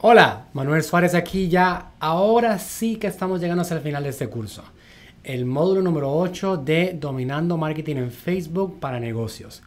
Hola, Manuel Suárez aquí ya. Ahora sí que estamos llegando hacia el final de este curso. El módulo número 8 de Dominando Marketing en Facebook para Negocios.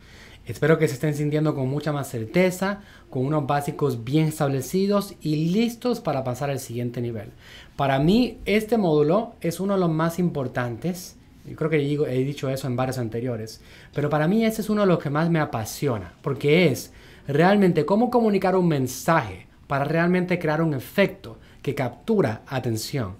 Espero que se estén sintiendo con mucha más certeza, con unos básicos bien establecidos y listos para pasar al siguiente nivel. Para mí, este módulo es uno de los más importantes. Yo creo que he dicho eso en varios anteriores. Pero para mí, ese es uno de los que más me apasiona, porque es realmente cómo comunicar un mensaje para realmente crear un efecto que captura atención.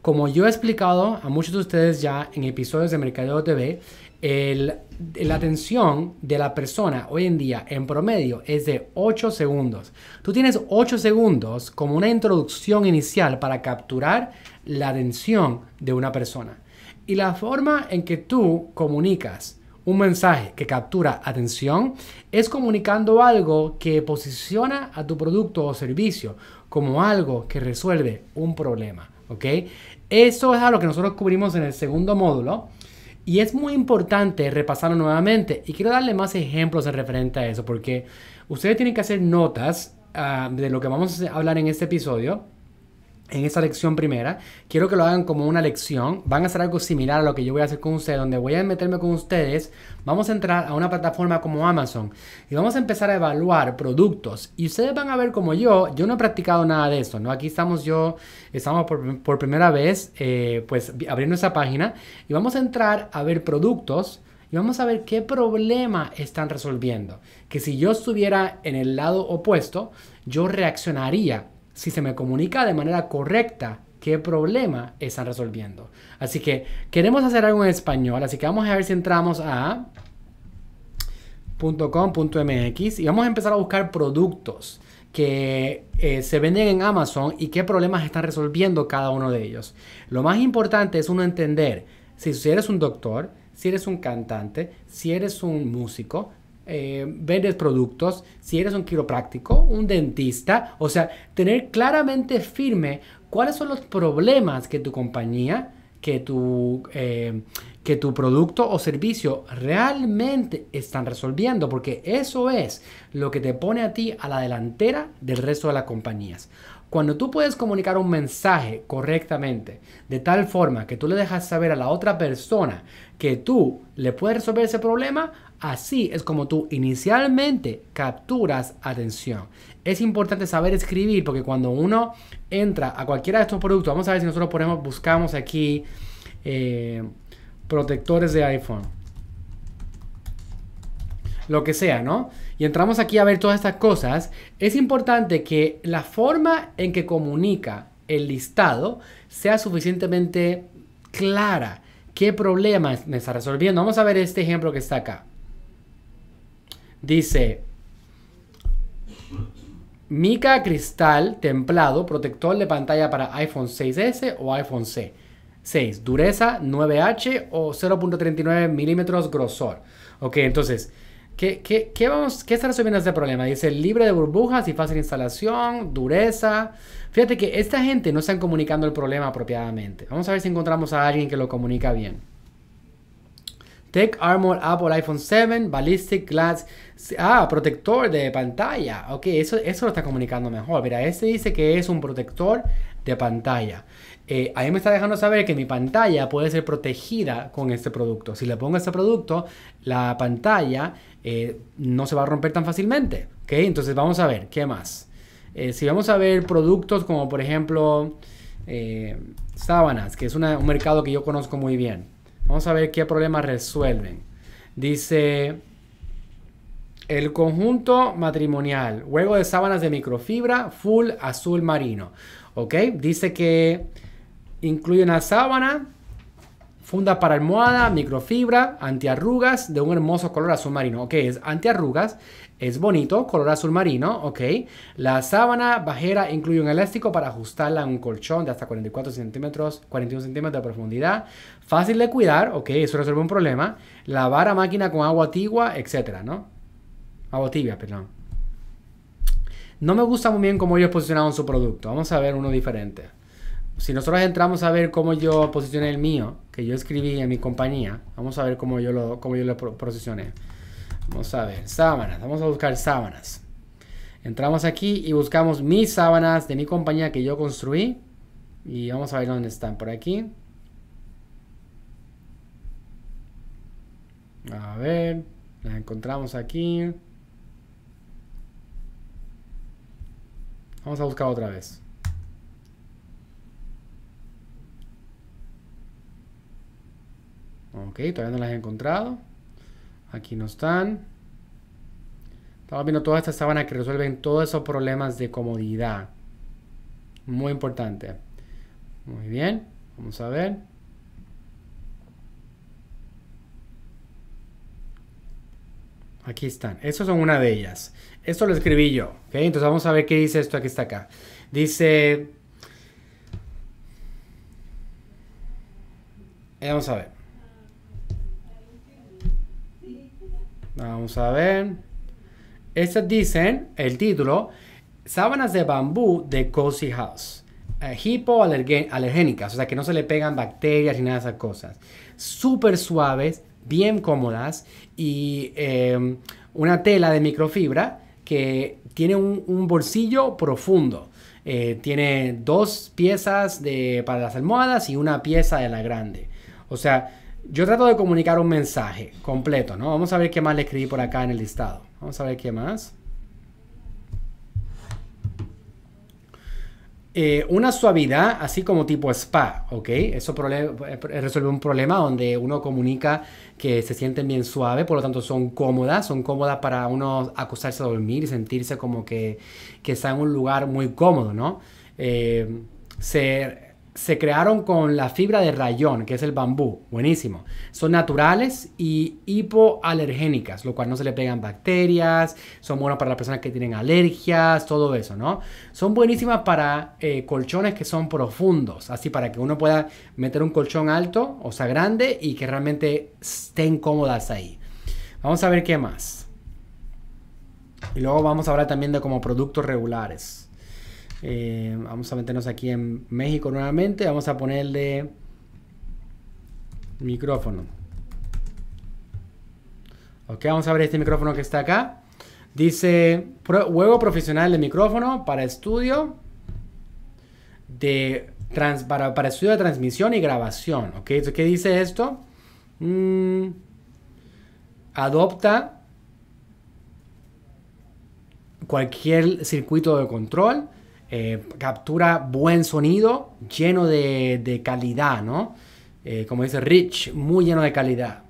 Como yo he explicado a muchos de ustedes ya en episodios de mercado TV, el, la atención de la persona hoy en día en promedio es de 8 segundos. Tú tienes 8 segundos como una introducción inicial para capturar la atención de una persona. Y la forma en que tú comunicas un mensaje que captura atención es comunicando algo que posiciona a tu producto o servicio como algo que resuelve un problema. ¿Ok? Eso es algo que nosotros cubrimos en el segundo módulo. Y es muy importante repasarlo nuevamente. Y quiero darle más ejemplos en referente a eso, porque ustedes tienen que hacer notas ah, de lo que vamos a hablar en este episodio en esa lección primera. Quiero que lo hagan como una lección. Van a hacer algo similar a lo que yo voy a hacer con ustedes, donde voy a meterme con ustedes. Vamos a entrar a una plataforma como Amazon y vamos a empezar a evaluar productos. Y ustedes van a ver como yo, yo no he practicado nada de eso, ¿no? Aquí estamos yo, estamos por, primera vez, eh, pues abriendo esa página y vamos a entrar a ver productos y vamos a ver qué problema están resolviendo. Que si yo estuviera en el lado opuesto, yo reaccionaría si se me comunica de manera correcta qué problema están resolviendo. Así que queremos hacer algo en español, así que vamos a ver si entramos a .com.mx y vamos a empezar a buscar productos que eh, se venden en Amazon y qué problemas están resolviendo cada uno de ellos. Lo más importante es uno entender si eres un doctor, si eres un cantante, si eres un músico, eh, vendes productos, si eres un quiropráctico, un dentista, o sea, tener claramente firme cuáles son los problemas que tu compañía, que tu, eh, que tu producto o servicio realmente están resolviendo, porque eso es lo que te pone a ti a la delantera del resto de las compañías. Cuando tú puedes comunicar un mensaje correctamente, de tal forma que tú le dejas saber a la otra persona que tú le puedes resolver ese problema, así es como tú inicialmente capturas atención. Es importante saber escribir porque cuando uno entra a cualquiera de estos productos, vamos a ver si nosotros ponemos, buscamos aquí eh, protectores de iPhone lo que sea, ¿no? Y entramos aquí a ver todas estas cosas, es importante que la forma en que comunica el listado sea suficientemente clara. ¿Qué problema me está resolviendo? Vamos a ver este ejemplo que está acá. Dice, mica cristal templado, protector de pantalla para iPhone 6S o iPhone C. 6. Dureza 9H o 0.39 milímetros grosor. Ok, entonces, ¿Qué, vamos, ¿Qué está resolviendo este problema? Dice libre de burbujas y fácil instalación, dureza. Fíjate que esta gente no están comunicando el problema apropiadamente. Vamos a ver si encontramos a alguien que lo comunica bien. Tech Armor Apple iPhone 7, Ballistic Glass. Ah, protector de pantalla. Ok, eso, eso lo está comunicando mejor. Mira, este dice que es un protector de pantalla. Eh, ahí me está dejando saber que mi pantalla puede ser protegida con este producto. Si le pongo este producto, la pantalla eh, no se va a romper tan fácilmente. okay Entonces vamos a ver, ¿qué más? Eh, si vamos a ver productos como por ejemplo sábanas, que es un mercado que yo conozco muy bien. Vamos a ver qué problemas resuelven. Dice, el conjunto matrimonial, juego de sábanas de microfibra, full azul marino. ¿Ok? Dice que Incluye una sábana, funda para almohada, microfibra, antiarrugas de un hermoso color azul marino. Ok, es antiarrugas, es bonito, color azul marino, ok. La sábana bajera incluye un elástico para ajustarla a un colchón de hasta 44 centímetros, 41 centímetros de profundidad. Fácil de cuidar, ok, eso resuelve un problema. Lavar a máquina con agua tibia, etcétera, ¿no? Agua tibia, perdón. No me gusta muy bien cómo ellos posicionaron su producto. Vamos a ver uno diferente si nosotros entramos a ver cómo yo posicioné el mío, que yo escribí en mi compañía, vamos a ver cómo yo lo, cómo yo lo posicioné. Vamos a ver, sábanas, vamos a buscar sábanas. Entramos aquí y buscamos mis sábanas de mi compañía que yo construí. Y vamos a ver dónde están, por aquí. A ver, las encontramos aquí. Vamos a buscar otra vez. Ok, todavía no las he encontrado. Aquí no están. estaba viendo todas estas sábanas que resuelven todos esos problemas de comodidad. Muy importante. Muy bien, vamos a ver. Aquí están. Estas son una de ellas. Esto lo escribí yo. ¿ok? Entonces vamos a ver qué dice esto aquí está acá. Dice... Eh, vamos a ver. Vamos a ver. Estas dicen, el título, sábanas de bambú de Cozy House. Eh, hipoalergénicas, o sea que no se le pegan bacterias ni nada de esas cosas. Súper suaves, bien cómodas y em, una tela de microfibra que tiene un, bolsillo profundo. Eh, tiene dos piezas de, para las almohadas y una pieza de la grande. O sea, yo trato de comunicar un mensaje completo, ¿no? Vamos a ver qué más le escribí por acá en el listado. Vamos a ver qué más. Eh, una suavidad, así como tipo spa, ¿ok? Eso eh, resuelve un problema donde uno comunica que se sienten bien suave, por lo tanto son cómodas, son cómodas para uno acostarse a dormir y sentirse como que, está en un lugar muy cómodo, ¿no? Eh, Ser se crearon con la fibra de rayón, que es el bambú. Buenísimo. Son naturales y hipoalergénicas, lo cual no se le pegan bacterias, son buenas para las personas que tienen alergias, todo eso, ¿no? Son buenísimas para eh, colchones que son profundos, así para que uno pueda meter un colchón alto, o sea, grande, y que realmente estén cómodas ahí. Vamos a ver qué más. Y luego vamos a hablar también de como productos regulares. Eh, vamos a meternos aquí en México nuevamente. Vamos a ponerle micrófono. Ok, vamos a ver este micrófono que está acá. Dice juego profesional de micrófono para estudio de para, estudio de transmisión y grabación. Ok, ¿qué dice esto? Mm, adopta cualquier circuito de control eh, captura buen sonido lleno de, calidad, ¿no? Eh, como dice Rich, muy lleno de calidad.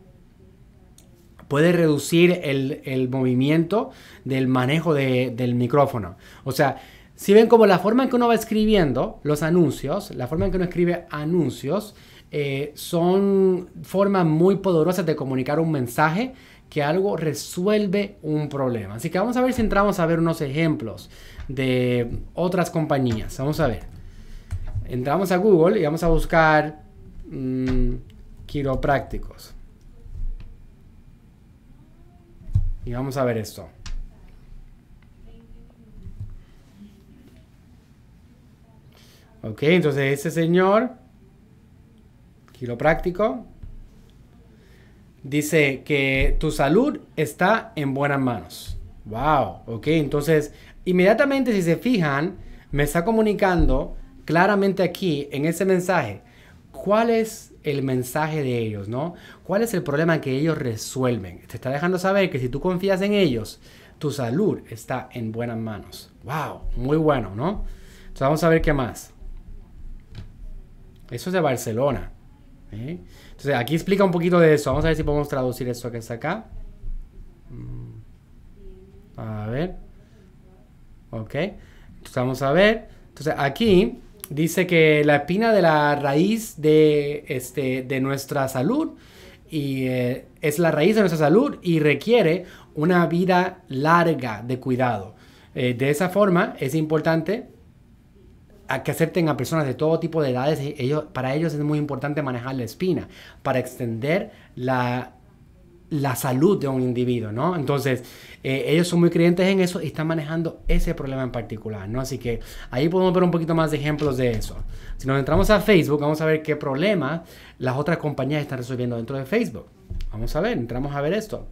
Puede reducir el, movimiento del manejo del micrófono. O sea, si ven como la forma en que uno va escribiendo los anuncios, la forma en que uno escribe anuncios, eh, son formas muy poderosas de comunicar un mensaje que algo resuelve un problema. Así que vamos a ver si entramos a ver unos ejemplos de otras compañías. Vamos a ver. Entramos a Google y vamos a buscar mm, quiroprácticos. Y vamos a ver esto. Ok, entonces ese señor, quiropráctico, Dice que tu salud está en buenas manos. Wow, ok, entonces inmediatamente si se fijan, me está comunicando claramente aquí en ese mensaje cuál es el mensaje de ellos, ¿no? ¿Cuál es el problema que ellos resuelven? Te está dejando saber que si tú confías en ellos, tu salud está en buenas manos. Wow, muy bueno, ¿no? Entonces vamos a ver qué más. Eso es de Barcelona. ¿eh? Entonces, aquí explica un poquito de eso. Vamos a ver si podemos traducir esto que está acá. Mm. A ver. Ok. Entonces, vamos a ver. Entonces, aquí dice que la espina de la raíz de, este, de nuestra salud y eh, es la raíz de nuestra salud y requiere una vida larga de cuidado. Eh, de esa forma es importante a que acepten a personas de todo tipo de edades, ellos, para ellos es muy importante manejar la espina, para extender la, la salud de un individuo, ¿no? Entonces, eh, ellos son muy creyentes en eso y están manejando ese problema en particular, ¿no? Así que ahí podemos ver un poquito más de ejemplos de eso. Si nos entramos a Facebook, vamos a ver qué problema las otras compañías están resolviendo dentro de Facebook. Vamos a ver, entramos a ver esto.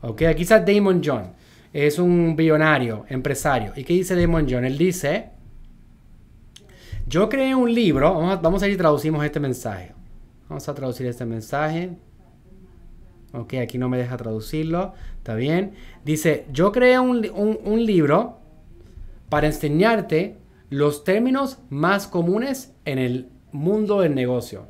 Ok, aquí está Damon John. Es un billonario, empresario. ¿Y qué dice Damon John? Él dice yo creé un libro, vamos a, ir traducimos este mensaje. Vamos a traducir este mensaje. Ok, aquí no me deja traducirlo. Está bien. Dice, yo creé un, un libro para enseñarte los términos más comunes en el mundo del negocio.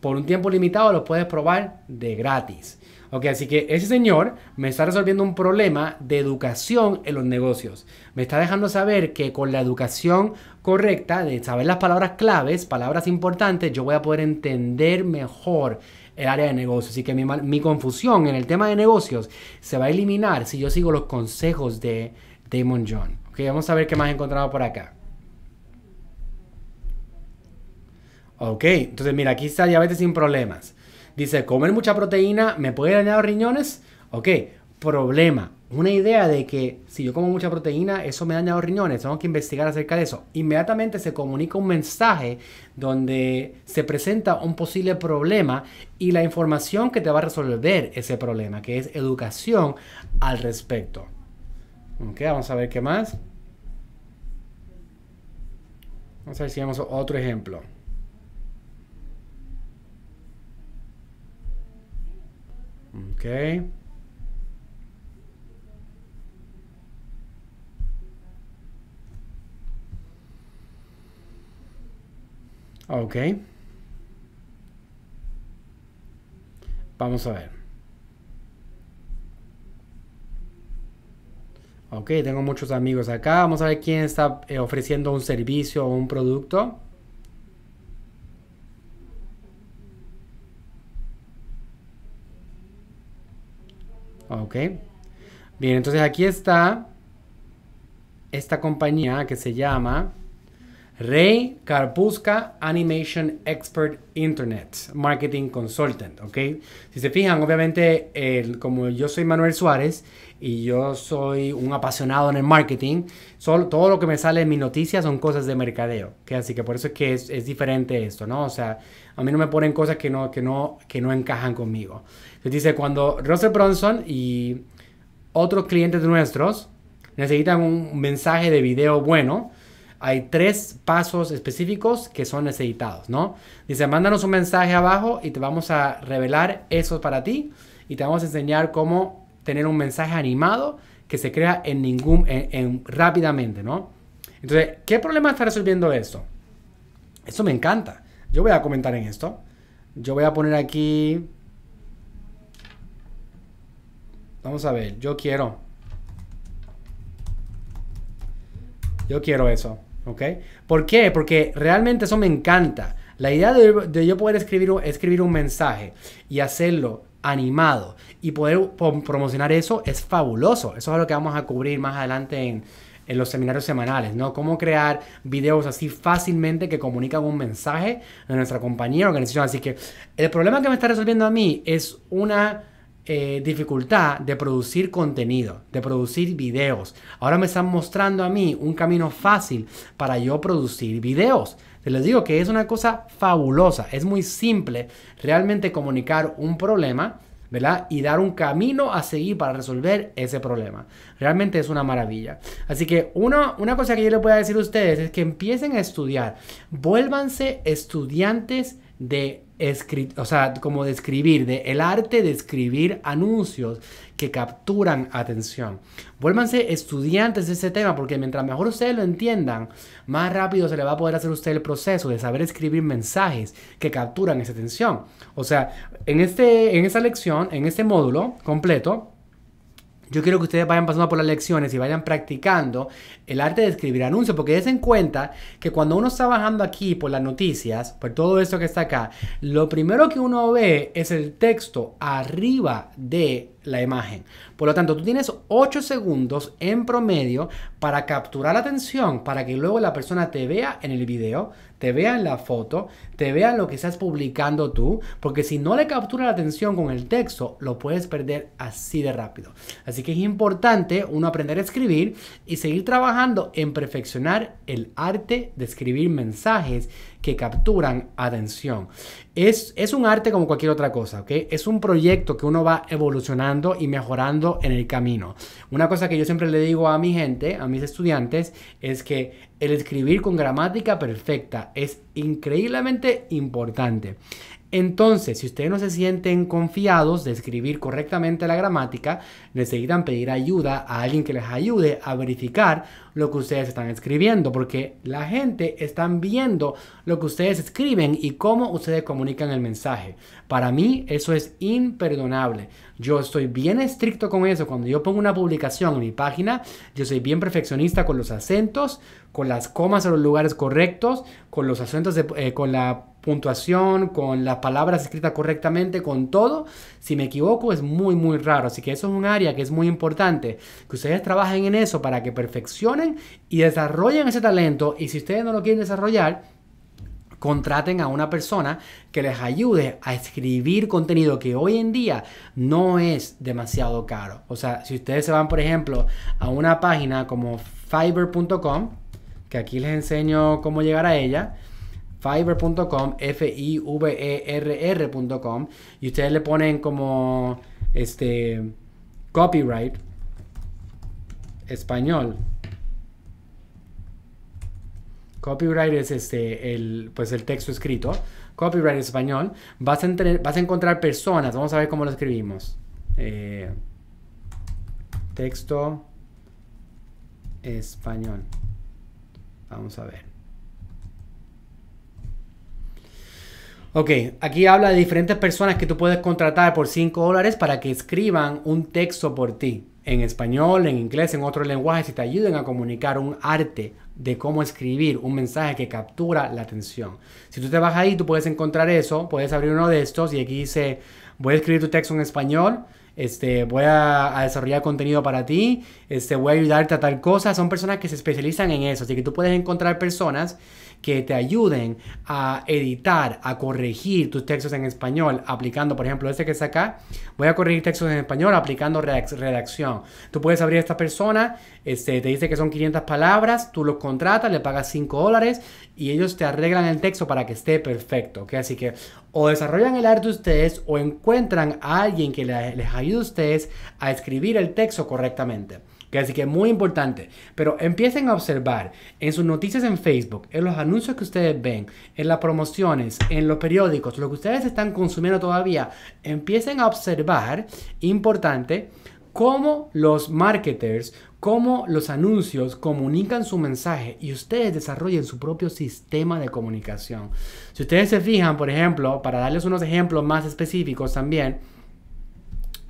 Por un tiempo limitado lo puedes probar de gratis. Ok, así que ese señor me está resolviendo un problema de educación en los negocios. Me está dejando saber que con la educación correcta, de saber las palabras claves, palabras importantes, yo voy a poder entender mejor el área de negocios. Así que mi, confusión en el tema de negocios se va a eliminar si yo sigo los consejos de Damon John. Ok, vamos a ver qué más he encontrado por acá. Ok, entonces mira, aquí está diabetes sin problemas. Dice, comer mucha proteína me puede dañar los riñones. Ok, problema. Una idea de que si yo como mucha proteína, eso me daña los riñones. Tengo que investigar acerca de eso. Inmediatamente se comunica un mensaje donde se presenta un posible problema y la información que te va a resolver ese problema, que es educación al respecto. Ok, vamos a ver qué más. Vamos a ver si vemos otro ejemplo. Ok. Okay. Vamos a ver. Ok, tengo muchos amigos acá. Vamos a ver quién está eh, ofreciendo un servicio o un producto. Ok. Bien, entonces aquí está esta compañía que se llama Rey Carpusca, Animation Expert Internet, Marketing Consultant, ¿ok? Si se fijan, obviamente, como yo soy Manuel Suárez y yo soy un apasionado en el marketing, todo lo que me sale en mi noticias son cosas de mercadeo, que Así que por eso es que es, diferente esto, ¿no? O sea, a mí no me ponen cosas que no, que no, que no encajan conmigo. Entonces dice, cuando Russell Bronson y otros clientes nuestros necesitan un mensaje de video bueno, hay tres pasos específicos que son necesitados, ¿no? Dice, mándanos un mensaje abajo y te vamos a revelar eso para ti y te vamos a enseñar cómo tener un mensaje animado que se crea en ningún, rápidamente, ¿no? Entonces, ¿qué problema está resolviendo esto? Eso me encanta. Yo voy a comentar en esto. Yo voy a poner aquí... Vamos a ver, yo quiero... Yo quiero eso. ¿Por qué? Porque realmente eso me encanta. La idea de, yo poder escribir, escribir un mensaje y hacerlo animado y poder promocionar eso es fabuloso. Eso es lo que vamos a cubrir más adelante en, los seminarios semanales, ¿no? Cómo crear videos así fácilmente que comunican un mensaje de nuestra compañía, organización. Así que el problema que me está resolviendo a mí es una eh, dificultad de producir contenido, de producir videos. Ahora me están mostrando a mí un camino fácil para yo producir videos. Te les digo que es una cosa fabulosa, es muy simple realmente comunicar un problema, ¿verdad? Y dar un camino a seguir para resolver ese problema. Realmente es una maravilla. Así que una, una cosa que yo les voy a decir a ustedes es que empiecen a estudiar, vuélvanse estudiantes de escribir, o sea, como de escribir, de el arte de escribir anuncios que capturan atención. Vuélvanse estudiantes de ese tema porque mientras mejor ustedes lo entiendan, más rápido se le va a poder hacer a usted el proceso de saber escribir mensajes que capturan esa atención. O sea, en este en esta lección, en este módulo completo, yo quiero que ustedes vayan pasando por las lecciones y vayan practicando el arte de escribir anuncios, porque en cuenta que cuando uno está bajando aquí por las noticias, por todo esto que está acá, lo primero que uno ve es el texto arriba de la imagen. Por lo tanto, tú tienes 8 segundos en promedio para capturar la atención, para que luego la persona te vea en el video, te vea en la foto, te vea lo que estás publicando tú, porque si no le captura la atención con el texto, lo puedes perder así de rápido. Así que es importante uno aprender a escribir y seguir trabajando en perfeccionar el arte de escribir mensajes que capturan atención. Es, es un arte como cualquier otra cosa, ¿ok? Es un proyecto que uno va evolucionando y mejorando en el camino. Una cosa que yo siempre le digo a mi gente, a mis estudiantes, es que el escribir con gramática perfecta es increíblemente importante. Entonces, si ustedes no se sienten confiados de escribir correctamente la gramática, necesitan pedir ayuda a alguien que les ayude a verificar lo que ustedes están escribiendo, porque la gente está viendo lo que ustedes escriben y cómo ustedes comunican el mensaje. Para mí eso es imperdonable. Yo estoy bien estricto con eso. Cuando yo pongo una publicación en mi página, yo soy bien perfeccionista con los acentos, con las comas en los lugares correctos, con los acentos, eh, con la puntuación, con las palabras escritas correctamente, con todo. Si me equivoco es muy, muy raro. Así que eso es un área que es muy importante. Que ustedes trabajen en eso para que perfeccionen y desarrollen ese talento. Y si ustedes no lo quieren desarrollar, contraten a una persona que les ayude a escribir contenido que hoy en día no es demasiado caro. O sea, si ustedes se van, por ejemplo, a una página como fiverr.com, que aquí les enseño cómo llegar a ella, fiverr.com, F-I-V-E-R-R.com, y ustedes le ponen como este copyright español Copyright es este, el, pues el texto escrito. Copyright español. Vas a, vas a encontrar personas. Vamos a ver cómo lo escribimos. Eh, texto español. Vamos a ver. Ok, aquí habla de diferentes personas que tú puedes contratar por 5 dólares para que escriban un texto por ti, en español, en inglés, en otros lenguaje, y te ayuden a comunicar un arte de cómo escribir un mensaje que captura la atención. Si tú te vas ahí, tú puedes encontrar eso, puedes abrir uno de estos y aquí dice, voy a escribir tu texto en español, este, voy a, desarrollar contenido para ti, este, voy a ayudarte a tal cosa. Son personas que se especializan en eso, así que tú puedes encontrar personas que te ayuden a editar, a corregir tus textos en español, aplicando, por ejemplo, este que está acá, voy a corregir textos en español aplicando redacción. Tú puedes abrir esta persona, este, te dice que son 500 palabras, tú lo contratas, le pagas 5 dólares y ellos te arreglan el texto para que esté perfecto. que Así que o desarrollan el arte de ustedes o encuentran a alguien que les ayude a ustedes a escribir el texto correctamente. Así que es muy importante. Pero empiecen a observar en sus noticias en Facebook, en los anuncios que ustedes ven, en las promociones, en los periódicos, lo que ustedes están consumiendo todavía. Empiecen a observar, importante, cómo los marketers, cómo los anuncios comunican su mensaje y ustedes desarrollen su propio sistema de comunicación. Si ustedes se fijan, por ejemplo, para darles unos ejemplos más específicos también,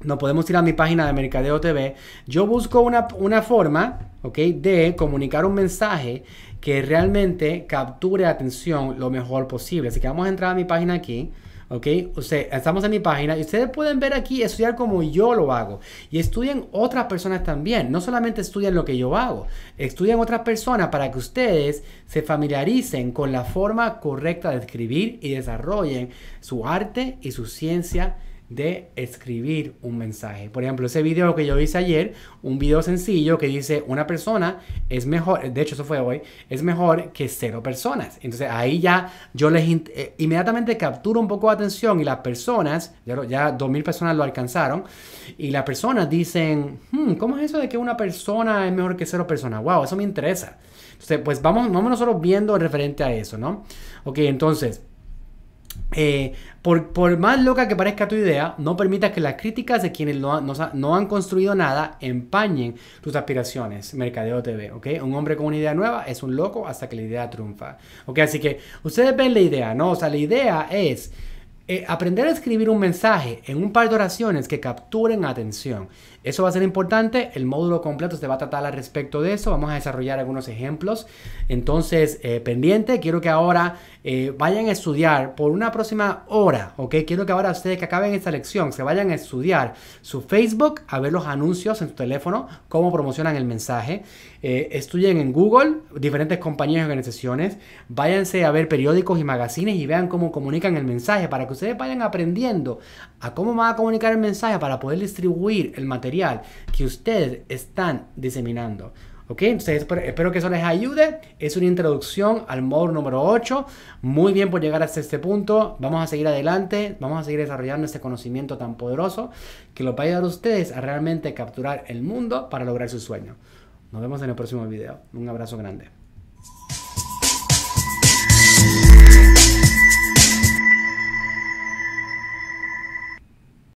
no podemos ir a mi página de Mercadeo TV. Yo busco una, forma, ¿ok? De comunicar un mensaje que realmente capture atención lo mejor posible. Así que vamos a entrar a mi página aquí. ¿ok? Usted, estamos en mi página y ustedes pueden ver aquí, estudiar como yo lo hago. Y estudien otras personas también. No solamente estudien lo que yo hago, Estudien otras personas para que ustedes se familiaricen con la forma correcta de escribir y desarrollen su arte y su ciencia de escribir un mensaje. Por ejemplo, ese video que yo hice ayer, un video sencillo que dice una persona es mejor, de hecho eso fue hoy, es mejor que cero personas. Entonces ahí ya yo les eh, inmediatamente capturo un poco de atención y las personas, ya, 2.000 personas lo alcanzaron, y las personas dicen, hmm, ¿cómo es eso de que una persona es mejor que cero personas? Wow, eso me interesa. Entonces, pues vamos, vamos nosotros viendo referente a eso, ¿no? Ok, entonces... Eh, por, más loca que parezca tu idea, no permitas que las críticas de quienes no, han construido nada empañen tus aspiraciones. Mercadeo TV, ¿ok? Un hombre con una idea nueva es un loco hasta que la idea triunfa. ¿Ok? Así que ustedes ven la idea, ¿no? O sea, la idea es eh, aprender a escribir un mensaje en un par de oraciones que capturen atención. Eso va a ser importante, el módulo completo se va a tratar al respecto de eso, vamos a desarrollar algunos ejemplos. Entonces, eh, pendiente, quiero que ahora eh, vayan a estudiar por una próxima hora, ¿ok? Quiero que ahora ustedes que acaben esta lección se vayan a estudiar su Facebook, a ver los anuncios en su teléfono, cómo promocionan el mensaje. Eh, estudien en Google, diferentes compañías y organizaciones, váyanse a ver periódicos y magazines y vean cómo comunican el mensaje para que ustedes vayan aprendiendo a cómo van a comunicar el mensaje para poder distribuir el material que ustedes están diseminando. ¿Ok? espero que eso les ayude. Es una introducción al modo número 8. Muy bien por llegar hasta este punto. Vamos a seguir adelante. Vamos a seguir desarrollando este conocimiento tan poderoso que lo va a ayudar a ustedes a realmente capturar el mundo para lograr su sueño. Nos vemos en el próximo video. Un abrazo grande.